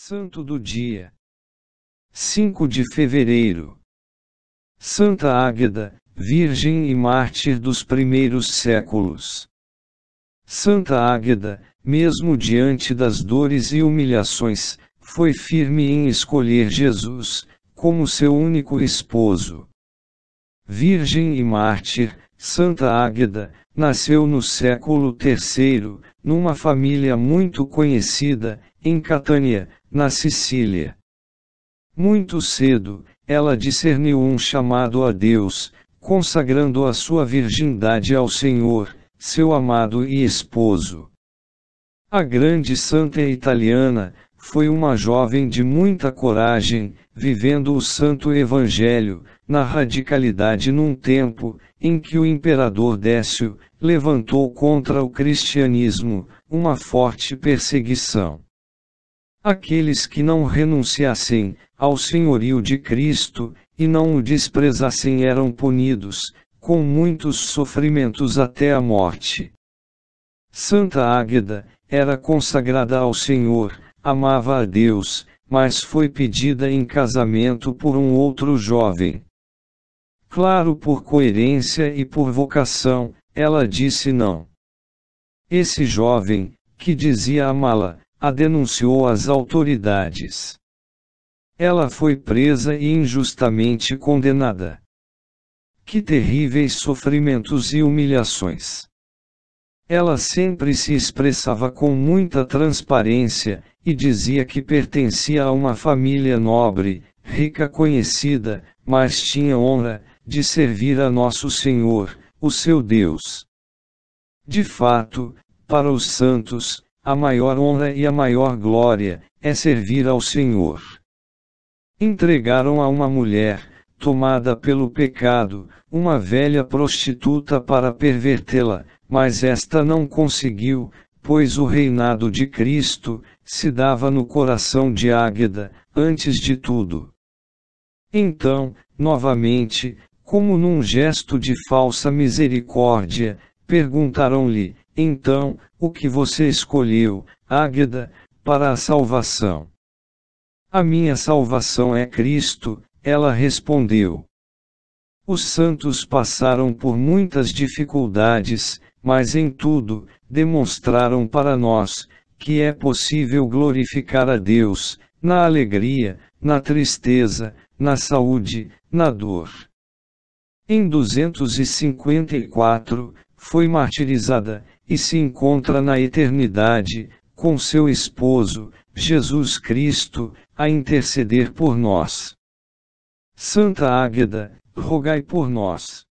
Santo do Dia 5 de Fevereiro Santa Águeda, Virgem e Mártir dos primeiros séculos. Santa Águeda, mesmo diante das dores e humilhações, foi firme em escolher Jesus como seu único esposo virgem e mártir, Santa Águeda, nasceu no século III, numa família muito conhecida, em Catânia, na Sicília. Muito cedo, ela discerniu um chamado a Deus, consagrando a sua virgindade ao Senhor, seu amado e esposo. A grande santa italiana, foi uma jovem de muita coragem, vivendo o Santo Evangelho, na radicalidade num tempo em que o imperador Décio levantou contra o cristianismo uma forte perseguição. Aqueles que não renunciassem ao senhorio de Cristo e não o desprezassem eram punidos, com muitos sofrimentos até a morte. Santa Águeda era consagrada ao Senhor amava a Deus, mas foi pedida em casamento por um outro jovem. Claro, por coerência e por vocação, ela disse não. Esse jovem, que dizia amá-la, a denunciou às autoridades. Ela foi presa e injustamente condenada. Que terríveis sofrimentos e humilhações! Ela sempre se expressava com muita transparência, e dizia que pertencia a uma família nobre, rica conhecida, mas tinha honra, de servir a nosso Senhor, o seu Deus. De fato, para os santos, a maior honra e a maior glória é servir ao Senhor. Entregaram a uma mulher, tomada pelo pecado, uma velha prostituta para pervertê-la, mas esta não conseguiu, pois o reinado de Cristo se dava no coração de Águeda, antes de tudo. Então, novamente, como num gesto de falsa misericórdia, perguntaram-lhe: Então, o que você escolheu, Águeda, para a salvação? A minha salvação é Cristo, ela respondeu. Os santos passaram por muitas dificuldades, mas em tudo, demonstraram para nós que é possível glorificar a Deus, na alegria, na tristeza, na saúde, na dor. Em 254, foi martirizada, e se encontra na eternidade, com seu esposo, Jesus Cristo, a interceder por nós. Santa Águeda, rogai por nós.